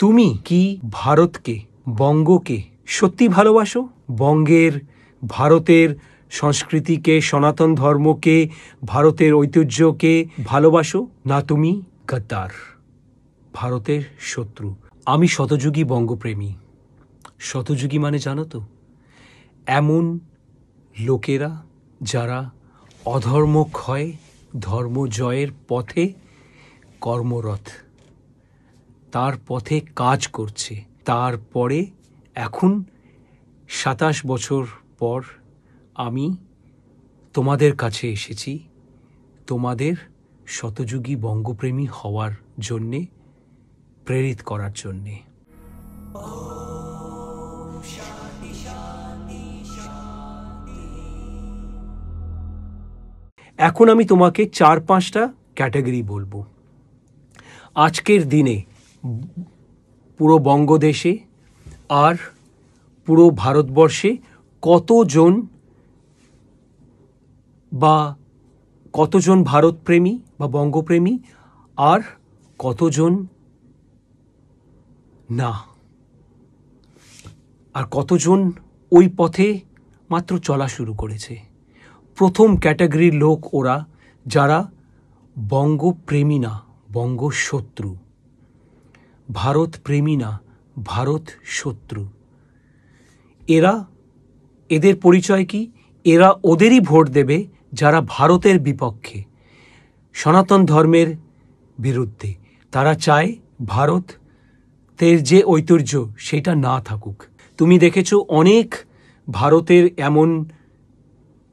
তুমি কি ভারতকে বঙ্গকে সত্যি ভালোবাসো বঙ্গের ভারতের সংস্কৃতিকে সনাতন ধর্মকে ভারতের ঐতিহ্যকে ভালোবাসো না তুমি গদ্দার ভারতের শত্রু আমি শতযুগী বঙ্গপ্রেমী শতযুগী মানে জানো তো এমন লোকেরা যারা অধর্ম ক্ষয় ধর্ম জয়ের পথে কর্মরথ তার পথে কাজ করছে তারপরে এখন সাতাশ বছর পর আমি তোমাদের কাছে এসেছি তোমাদের শতযুগী বঙ্গপ্রেমী হওয়ার জন্যে প্রেরিত করার জন্যে এখন আমি তোমাকে চার পাঁচটা ক্যাটাগরি বলবো আজকের দিনে পুরো বঙ্গদেশে আর পুরো ভারতবর্ষে কতজন বা কতজন ভারতপ্রেমী বা বঙ্গপ্রেমী আর কতজন না আর কতজন ওই পথে মাত্র চলা শুরু করেছে প্রথম ক্যাটাগরির লোক ওরা যারা বঙ্গপ্রেমী না বঙ্গশত্রু ভারত প্রেমী না ভারত শত্রু এরা এদের পরিচয় কি এরা ওদেরই ভোট দেবে যারা ভারতের বিপক্ষে সনাতন ধর্মের বিরুদ্ধে তারা চায় ভারতের যে ঐতিহ্য সেটা না থাকুক তুমি দেখেছ অনেক ভারতের এমন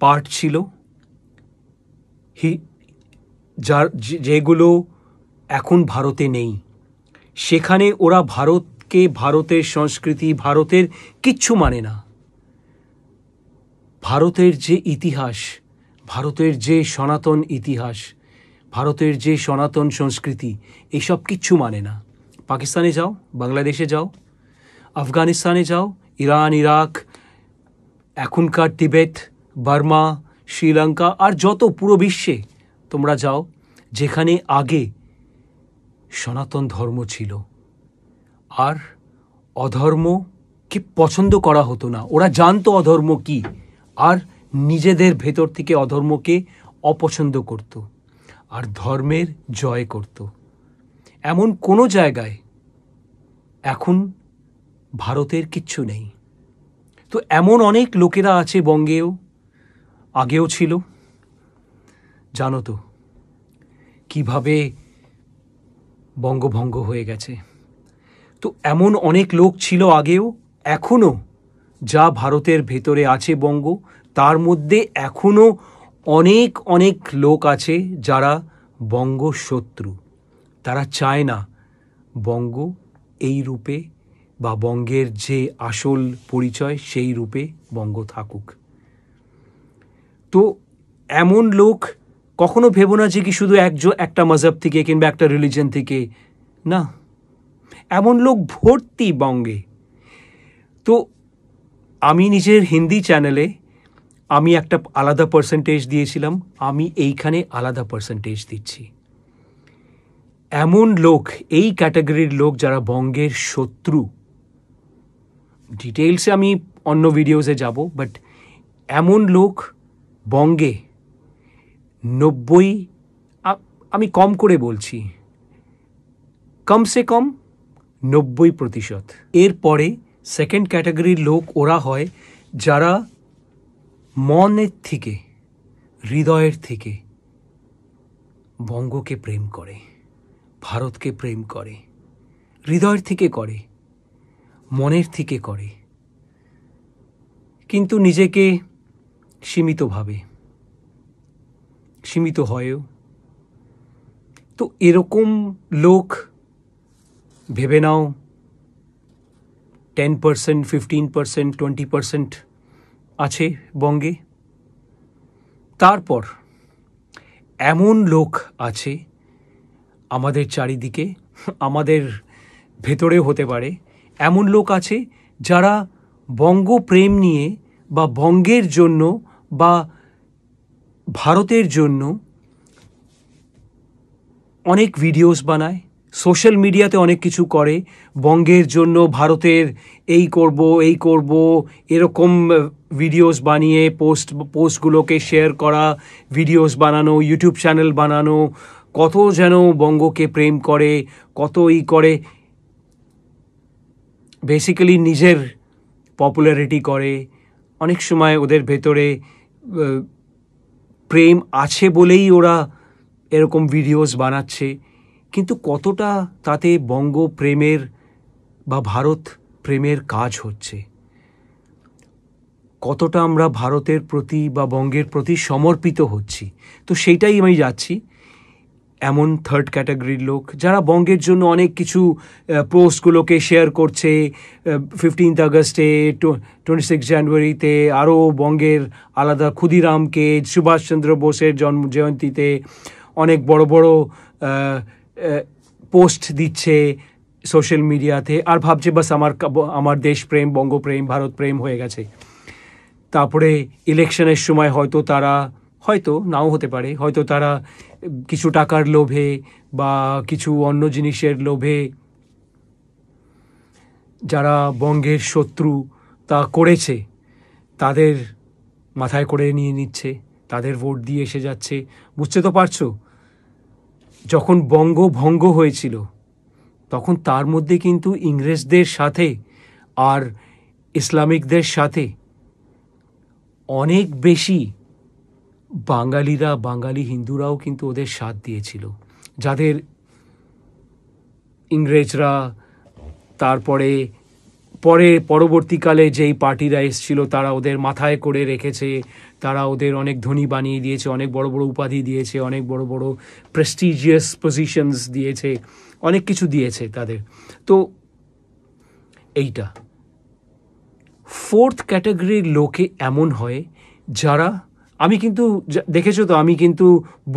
পার্ট ছিল যার যেগুলো এখন ভারতে নেই সেখানে ওরা ভারতকে ভারতের সংস্কৃতি ভারতের কিচ্ছু মানে না ভারতের যে ইতিহাস ভারতের যে সনাতন ইতিহাস ভারতের যে সনাতন সংস্কৃতি এসব কিচ্ছু মানে না পাকিস্তানে যাও বাংলাদেশে যাও আফগানিস্তানে যাও ইরান ইরাক এখনকার তিবেত বার্মা শ্রীলঙ্কা আর যত পুরো বিশ্বে তোমরা যাও যেখানে আগে সনাতন ধর্ম ছিল আর অধর্ম কি পছন্দ করা হতো না ওরা জানতো অধর্ম কি আর নিজেদের ভেতর থেকে অধর্মকে অপছন্দ করত আর ধর্মের জয় করত এমন কোনো জায়গায় এখন ভারতের কিচ্ছু নেই তো এমন অনেক লোকেরা আছে বঙ্গেও আগেও ছিল জানো তো কীভাবে বঙ্গভঙ্গ হয়ে গেছে তো এমন অনেক লোক ছিল আগেও এখনও যা ভারতের ভেতরে আছে বঙ্গ তার মধ্যে এখনও অনেক অনেক লোক আছে যারা বঙ্গ শত্রু তারা চায় না বঙ্গ এই রূপে বা বঙ্গের যে আসল পরিচয় সেই রূপে বঙ্গ থাকুক তো এমন লোক কখনো ভেবো না যে কি শুধু একজো একটা মজাব থেকে কিংবা একটা রিলিজন থেকে না এমন লোক ভর্তি বঙ্গে তো আমি নিজের হিন্দি চ্যানেলে আমি একটা আলাদা পার্সেন্টেজ দিয়েছিলাম আমি এইখানে আলাদা পার্সেন্টেজ দিচ্ছি এমন লোক এই ক্যাটাগরির লোক যারা বঙ্গের শত্রু ডিটেলসে আমি অন্য ভিডিওসে যাব বাট এমন লোক বঙ্গে নব্বই আমি কম করে বলছি কমসে কম নব্বই প্রতিশত এরপরে সেকেন্ড ক্যাটাগরির লোক ওরা হয় যারা মনের থেকে হৃদয়ের থেকে বঙ্গকে প্রেম করে ভারতকে প্রেম করে হৃদয়ের থেকে করে মনের থেকে করে কিন্তু নিজেকে সীমিতভাবে সীমিত হয়েও তো এরকম লোক ভেবে নাও ten percent fifteen percent twenty percent আছে বঙ্গে তারপর এমন লোক আছে আমাদের চারিদিকে আমাদের ভেতরেও হতে পারে এমন লোক আছে যারা বঙ্গপ্রেম নিয়ে বা বঙ্গের জন্য বা ভারতের জন্য অনেক ভিডিওস বানায় সোশ্যাল মিডিয়াতে অনেক কিছু করে বঙ্গের জন্য ভারতের এই করব এই করব এরকম ভিডিওস বানিয়ে পোস্ট পোস্টগুলোকে শেয়ার করা ভিডিওস বানানো ইউটিউব চ্যানেল বানানো কত যেন বঙ্গকে প্রেম করে কত ই করে বেসিক্যালি নিজের পপুলারিটি করে অনেক সময় ওদের ভেতরে প্রেম আছে বলেই ওরা এরকম ভিডিওস বানাচ্ছে কিন্তু কতটা তাতে বঙ্গ প্রেমের বা ভারত প্রেমের কাজ হচ্ছে কতটা আমরা ভারতের প্রতি বা বঙ্গের প্রতি সমর্পিত হচ্ছি তো সেইটাই আমি যাচ্ছি এমন থার্ড ক্যাটাগরির লোক যারা বঙ্গের জন্য অনেক কিছু পোস্টগুলোকে শেয়ার করছে ফিফটিন্থ আগস্টে টোয়েন্টি সিক্স জানুয়ারিতে আরও বঙ্গের আলাদা ক্ষুদিরামকে সুভাষচন্দ্র বোসের জন্ম জয়ন্তীতে অনেক বড় বড় পোস্ট দিচ্ছে সোশ্যাল মিডিয়াতে আর ভাবছে বাস আমার আমার দেশপ্রেম বঙ্গপ্রেম ভারতপ্রেম হয়ে গেছে তারপরে ইলেকশনের সময় হয়তো তারা হয়তো নাও হতে পারে হয়তো তারা কিছু টাকার লোভে বা কিছু অন্য জিনিসের লোভে যারা বঙ্গের শত্রু তা করেছে তাদের মাথায় করে নিয়ে নিচ্ছে তাদের ভোট দিয়ে এসে যাচ্ছে বুঝতে তো পারছো যখন বঙ্গ ভঙ্গ হয়েছিল তখন তার মধ্যে কিন্তু ইংরেজদের সাথে আর ইসলামিকদের সাথে অনেক বেশি বাঙালিরা বাঙালি হিন্দুরাও কিন্তু ওদের সাথ দিয়েছিল যাদের ইংরেজরা তারপরে পরে পরবর্তীকালে যেই পার্টিরা এসছিল তারা ওদের মাথায় করে রেখেছে তারা ওদের অনেক ধনী বানিয়ে দিয়েছে অনেক বড় বড় উপাধি দিয়েছে অনেক বড় বড় প্রেস্টিজিয়াস পজিশনস দিয়েছে অনেক কিছু দিয়েছে তাদের তো এইটা ফোর্থ ক্যাটাগরির লোকে এমন হয় যারা আমি কিন্তু দেখেছো তো আমি কিন্তু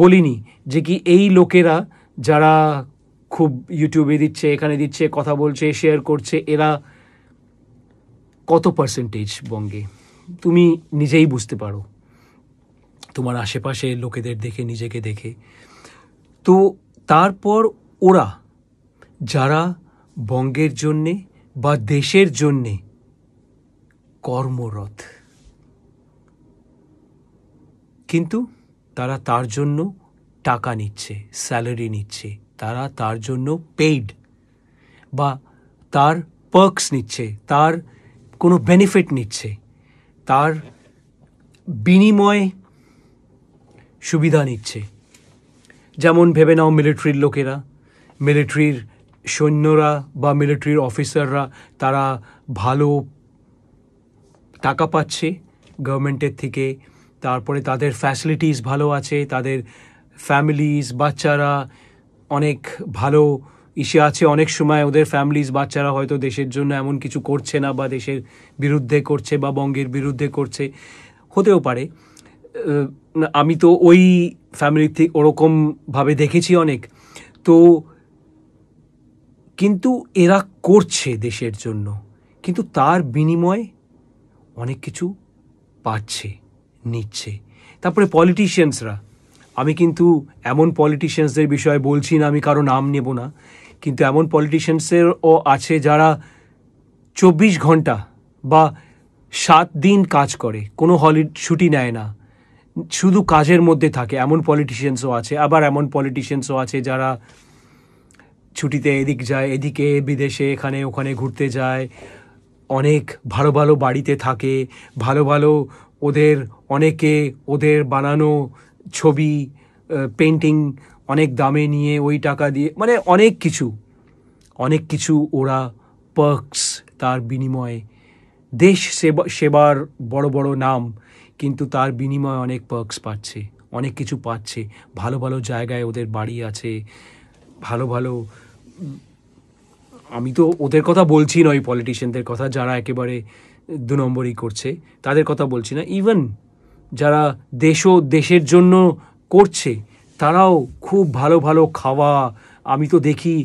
বলিনি যে কি এই লোকেরা যারা খুব ইউটিউবে দিচ্ছে এখানে দিচ্ছে কথা বলছে শেয়ার করছে এরা কত পার্সেন্টেজ বঙ্গে তুমি নিজেই বুঝতে পারো তোমার আশেপাশে লোকেদের দেখে নিজেকে দেখে তো তারপর ওরা যারা বঙ্গের জন্যে বা দেশের জন্যে কর্মরত কিন্তু তারা তার জন্য টাকা নিচ্ছে স্যালারি নিচ্ছে তারা তার জন্য পেইড বা তার পার্কস নিচ্ছে তার কোনো বেনিফিট নিচ্ছে তার বিনিময় সুবিধা নিচ্ছে যেমন ভেবে নাও মিলিটারির লোকেরা মিলিটারির সৈন্যরা বা মিলিটারির অফিসাররা তারা ভালো টাকা পাচ্ছে গভর্নমেন্টের থেকে তারপরে তাদের ফ্যাসিলিটিস ভালো আছে তাদের ফ্যামিলিস বাচ্চারা অনেক ভালো ইসে আছে অনেক সময় ওদের ফ্যামিলিস বাচ্চারা হয়তো দেশের জন্য এমন কিছু করছে না বা দেশের বিরুদ্ধে করছে বা বঙ্গের বিরুদ্ধে করছে হতেও পারে আমি তো ওই ফ্যামিলি থেকে ওরকমভাবে দেখেছি অনেক তো কিন্তু এরা করছে দেশের জন্য কিন্তু তার বিনিময়ে অনেক কিছু পাচ্ছে নিচ্ছে তারপরে পলিটিশিয়ানসরা আমি কিন্তু এমন পলিটিশিয়ানসদের বিষয়ে বলছি না আমি কারো নাম নেব না কিন্তু এমন পলিটিশিয়ানসেরও আছে যারা চব্বিশ ঘন্টা বা সাত দিন কাজ করে কোনো হলি ছুটি নেয় না শুধু কাজের মধ্যে থাকে এমন পলিটিশিয়ানসও আছে আবার এমন পলিটিশিয়ানসও আছে যারা ছুটিতে এদিক যায় এদিকে বিদেশে এখানে ওখানে ঘুরতে যায় অনেক ভালো ভালো বাড়িতে থাকে ভালো ভালো ওদের অনেকে ওদের বানানো ছবি পেন্টিং অনেক দামে নিয়ে ওই টাকা দিয়ে মানে অনেক কিছু অনেক কিছু ওরা পার্কস তার বিনিময়ে দেশ সেবা সেবার বড় বড় নাম কিন্তু তার বিনিময়ে অনেক পার্কস পাচ্ছে অনেক কিছু পাচ্ছে ভালো ভালো জায়গায় ওদের বাড়ি আছে ভালো ভালো আমি তো ওদের কথা বলছি না ওই পলিটিশিয়ানদের কথা যারা একেবারে দু নম্বরই করছে তাদের কথা বলছি না ইভেন যারা দেশ দেশের জন্য করছে তারাও খুব ভালো ভালো খাওয়া আমি তো দেখি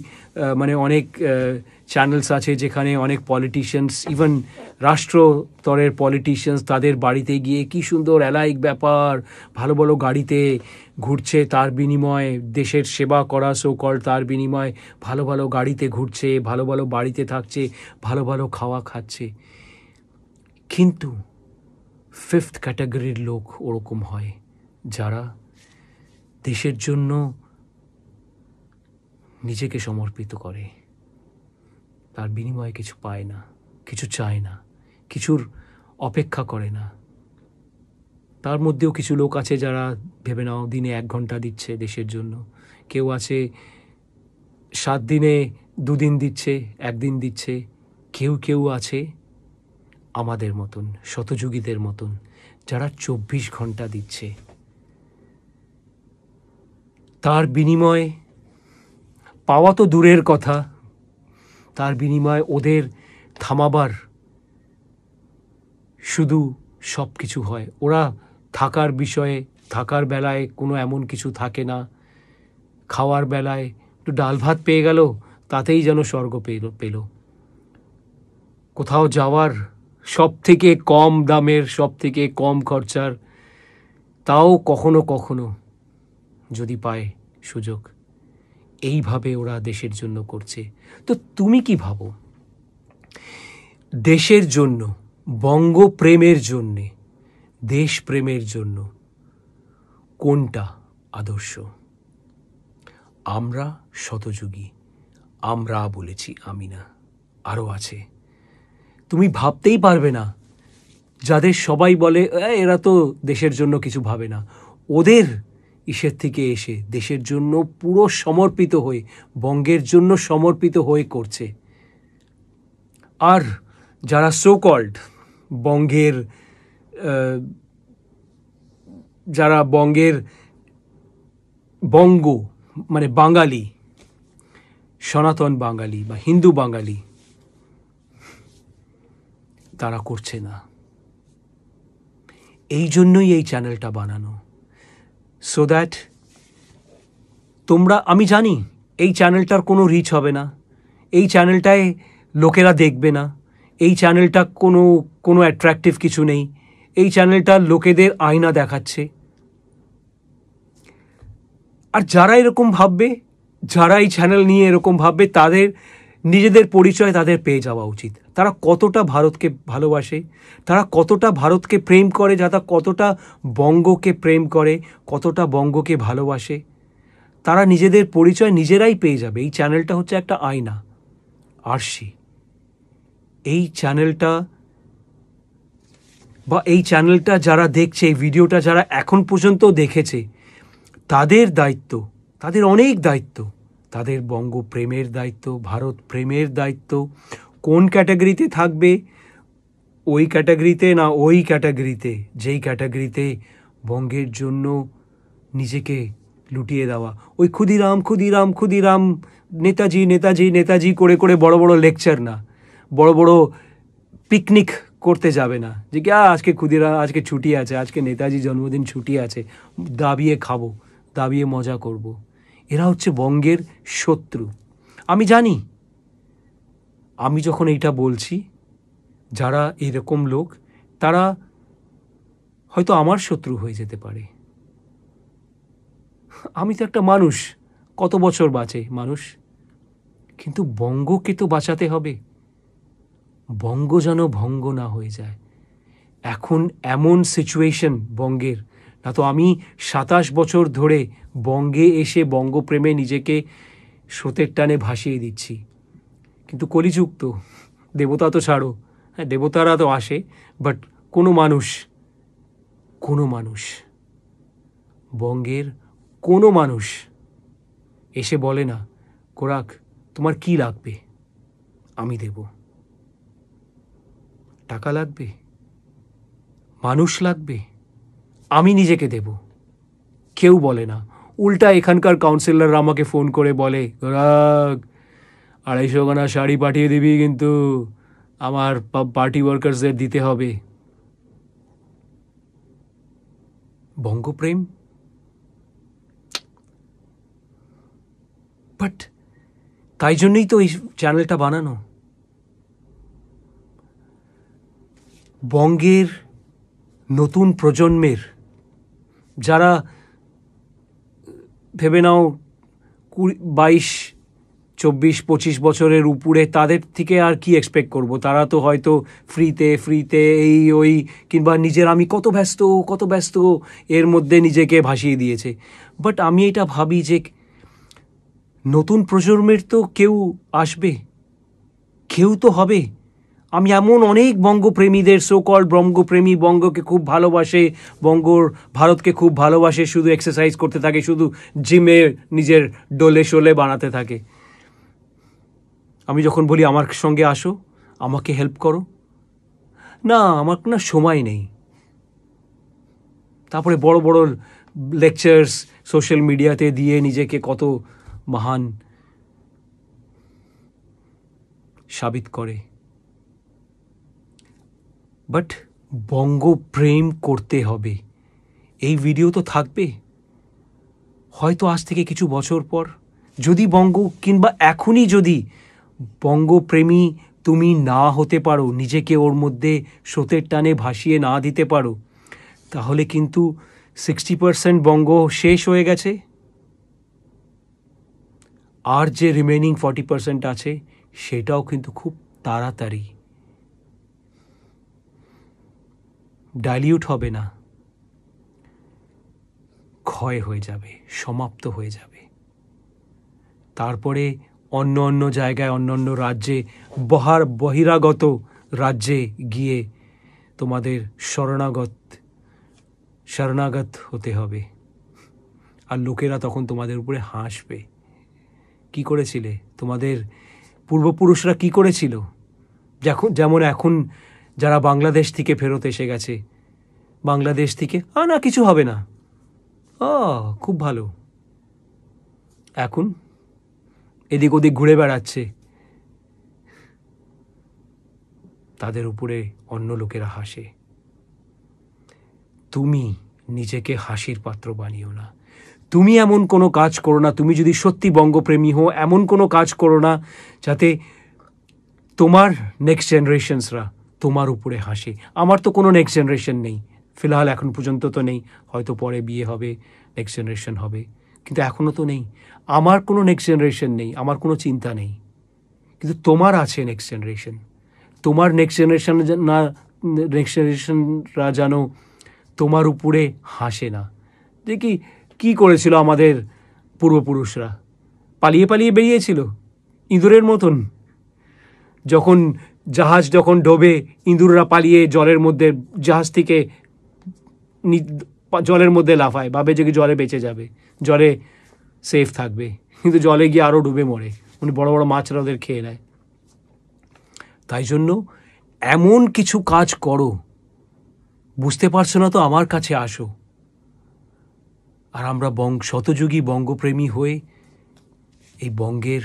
মানে অনেক চ্যানেলস আছে যেখানে অনেক পলিটিশিয়ানস ইভেন রাষ্ট্রতরের পলিটিশিয়ানস তাদের বাড়িতে গিয়ে কি সুন্দর অ্যালাইক ব্যাপার ভালো ভালো গাড়িতে ঘুরছে তার বিনিময়ে দেশের সেবা করা সোকল তার বিনিময়ে ভালো ভালো গাড়িতে ঘুরছে ভালো ভালো বাড়িতে থাকছে ভালো ভালো খাওয়া খাচ্ছে কিন্তু ফিফথ ক্যাটাগরির লোক ওরকম হয় যারা দেশের জন্য নিজেকে সমর্পিত করে তার বিনিময়ে কিছু পায় না কিছু চায় না কিছুর অপেক্ষা করে না তার মধ্যেও কিছু লোক আছে যারা ভেবে নাও দিনে এক ঘন্টা দিচ্ছে দেশের জন্য কেউ আছে সাত দিনে দুদিন দিচ্ছে একদিন দিচ্ছে কেউ কেউ আছে আমাদের মতন শতযুগীদের মতন যারা চব্বিশ ঘন্টা দিচ্ছে তার বিনিময়ে পাওয়া তো দূরের কথা তার বিনিময়ে ওদের থামাবার শুধু সব কিছু হয় ওরা থাকার বিষয়ে থাকার বেলায় কোনো এমন কিছু থাকে না খাওয়ার বেলায় একটু ডাল ভাত পেয়ে গেল তাতেই যেন স্বর্গ পেল পেল কোথাও যাওয়ার সব থেকে কম দামের সব থেকে কম খরচার তাও কখনো কখনো যদি পায় সুযোগ এইভাবে ওরা দেশের জন্য করছে তো তুমি কি ভাবো দেশের জন্য বঙ্গপ্রেমের জন্যে দেশপ্রেমের জন্য কোনটা আদর্শ আমরা শতযুগী আমরা বলেছি আমিনা আরও আছে তুমি ভাবতেই পারবে না যাদের সবাই বলে এরা তো দেশের জন্য কিছু ভাবে না ওদের ইসের থেকে এসে দেশের জন্য পুরো সমর্পিত হয়ে বঙ্গের জন্য সমর্পিত হয়ে করছে আর যারা সো কল্ড বঙ্গের যারা বঙ্গের বঙ্গ মানে বাঙালি সনাতন বাঙালি বা হিন্দু বাঙালি তারা করছে না এই জন্যই এই চ্যানেলটা বানানো সো দ্যাট তোমরা আমি জানি এই চ্যানেলটার কোনো রিচ হবে না এই চ্যানেলটায় লোকেরা দেখবে না এই চ্যানেলটা কোনো কোনো অ্যাট্রাকটিভ কিছু নেই এই চ্যানেলটা লোকেদের আয়না দেখাচ্ছে আর যারা এরকম ভাববে যারা এই চ্যানেল নিয়ে এরকম ভাববে তাদের নিজেদের পরিচয় তাদের পেয়ে যাওয়া উচিত তারা কতটা ভারতকে ভালোবাসে তারা কতটা ভারতকে প্রেম করে যারা কতটা বঙ্গকে প্রেম করে কতটা বঙ্গকে ভালোবাসে তারা নিজেদের পরিচয় নিজেরাই পেয়ে যাবে এই চ্যানেলটা হচ্ছে একটা আয়না আরশি এই চ্যানেলটা বা এই চ্যানেলটা যারা দেখছে এই ভিডিওটা যারা এখন পর্যন্ত দেখেছে তাদের দায়িত্ব তাদের অনেক দায়িত্ব তাদের বঙ্গ প্রেমের দায়িত্ব ভারত প্রেমের দায়িত্ব কোন ক্যাটাগরিতে থাকবে ওই ক্যাটাগরিতে না ওই ক্যাটাগরিতে যেই ক্যাটাগরিতে বঙ্গের জন্য নিজেকে লুটিয়ে দেওয়া ওই ক্ষুদিরাম ক্ষুদিরাম ক্ষুদিরাম নেতাজি নেতাজি নেতাজি করে করে বড় বড় লেকচার না বড় বড় পিকনিক করতে যাবে না যে কি আজকে ক্ষুদিরাম আজকে ছুটি আছে আজকে নেতাজি জন্মদিন ছুটি আছে দাবিয়ে খাবো দাবিয়ে মজা করব। এরা হচ্ছে বঙ্গের শত্রু আমি জানি আমি যখন এইটা বলছি যারা এরকম লোক তারা হয়তো আমার শত্রু হয়ে যেতে পারে আমি তো একটা মানুষ কত বছর বাঁচে মানুষ কিন্তু বঙ্গকে তো বাঁচাতে হবে বঙ্গ যেন ভঙ্গ না হয়ে যায় এখন এমন সিচুয়েশন বঙ্গের না তো আমি সাতাশ বছর ধরে বঙ্গে এসে বঙ্গপ্রেমে নিজেকে স্রোতের টানে ভাসিয়ে দিচ্ছি কিন্তু কলিযুগ তো দেবতা তো ছাড়ো হ্যাঁ দেবতারা তো আসে বাট কোনো মানুষ কোনো মানুষ বঙ্গের কোনো মানুষ এসে বলে না কোরাক তোমার কি লাগবে আমি দেব টাকা লাগবে মানুষ লাগবে আমি নিজেকে দেব কেউ বলে না উল্টা এখানকার কাউন্সিলররা আমাকে ফোন করে বলে গোরাগ আড়াইশো খানা শাড়ি পাঠিয়ে দিবি কিন্তু আমার পার্টি ওয়ার্কার্সদের দিতে হবে বঙ্গপ্রেম বাট তাই জন্যই তো এই চ্যানেলটা বানানো বঙ্গের নতুন প্রজন্মের যারা ভেবে নাও কুড়ি বাইশ চব্বিশ পঁচিশ বছরের উপরে তাদের থেকে আর কি এক্সপেক্ট করব তারা তো হয়তো ফ্রিতে ফ্রিতে এই ওই কিংবা নিজের আমি কত ব্যস্ত কত ব্যস্ত এর মধ্যে নিজেকে ভাসিয়ে দিয়েছে বাট আমি এটা ভাবি যে নতুন প্রজন্মের তো কেউ আসবে কেউ তো হবে আমি এমন অনেক বঙ্গপ্রেমীদের সোকল বঙ্গপ্রেমী বঙ্গকে খুব ভালোবাসে বঙ্গর ভারতকে খুব ভালোবাসে শুধু এক্সারসাইজ করতে থাকে শুধু জিমে নিজের ডোলে শোলে বানাতে থাকে আমি যখন বলি আমার সঙ্গে আসো আমাকে হেল্প করো না আমার না সময় নেই তারপরে বড় বড় লেকচার্স সোশ্যাল মিডিয়াতে দিয়ে নিজেকে কত মহান সাবিত করে বাট বঙ্গ প্রেম করতে হবে এই ভিডিও তো থাকবে হয়তো আজ থেকে কিছু বছর পর যদি বঙ্গ কিংবা এখনই যদি বঙ্গপ্রেমী তুমি না হতে পারো নিজেকে ওর মধ্যে স্রোতের টানে ভাসিয়ে না দিতে পারো তাহলে কিন্তু সিক্সটি পারসেন্ট বঙ্গ শেষ হয়ে গেছে আর যে রিমেনিং ফর্টি পারসেন্ট আছে সেটাও কিন্তু খুব তাড়াতাড়ি ডাইলিউট হবে না ক্ষয় হয়ে যাবে সমাপ্ত হয়ে যাবে তারপরে অন্য অন্য জায়গায় অন্য অন্য রাজ্যে বহার বহিরাগত রাজ্যে গিয়ে তোমাদের শরণাগত শরণাগত হতে হবে আর লোকেরা তখন তোমাদের উপরে হাসবে কি করেছিলে তোমাদের পূর্বপুরুষরা কি করেছিল যখন যেমন এখন যারা বাংলাদেশ থেকে ফেরত এসে গেছে বাংলাদেশ থেকে আ না কিছু হবে না ও খুব ভালো এখন এদিক ওদিক ঘুরে বেড়াচ্ছে তাদের উপরে অন্য লোকেরা হাসে তুমি নিজেকে হাসির পাত্র বানিও না তুমি এমন কোনো কাজ করো না তুমি যদি সত্যি বঙ্গপ্রেমী হো এমন কোনো কাজ করো না যাতে তোমার নেক্সট জেনারেশনসরা তোমার উপরে হাসে আমার তো কোনো নেক্সট জেনারেশন নেই ফিলহাল এখন পর্যন্ত তো নেই হয়তো পরে বিয়ে হবে নেক্সট জেনারেশন হবে কিন্তু এখনও তো নেই আমার কোনো নেক্সট জেনারেশন নেই আমার কোনো চিন্তা নেই কিন্তু তোমার আছে নেক্সট জেনারেশন তোমার নেক্সট জেনারেশন না নেক্সট জেনারেশনরা যেন তোমার উপরে হাসে না যে কি কী করেছিল আমাদের পূর্বপুরুষরা পালিয়ে পালিয়ে বেরিয়েছিল ইঁদুরের মতন যখন জাহাজ যখন ডোবে ইঁদুররা পালিয়ে জলের মধ্যে জাহাজ থেকে জলের মধ্যে লাফায় ভাবে যে জলে বেঁচে যাবে জলে সেফ থাকবে কিন্তু জলে গিয়ে আরও ডুবে মরে উনি বড় বড় মাছরা ওদের খেয়ে নেয় তাই জন্য এমন কিছু কাজ করো বুঝতে পারছো না তো আমার কাছে আসো আর আমরা বং শতযুগী বঙ্গপ্রেমী হয়ে এই বঙ্গের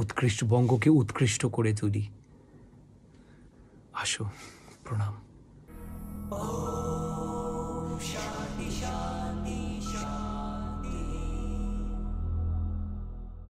উৎকৃষ্ট বঙ্গকে উৎকৃষ্ট করে তুলি আসো প্রণাম Oh.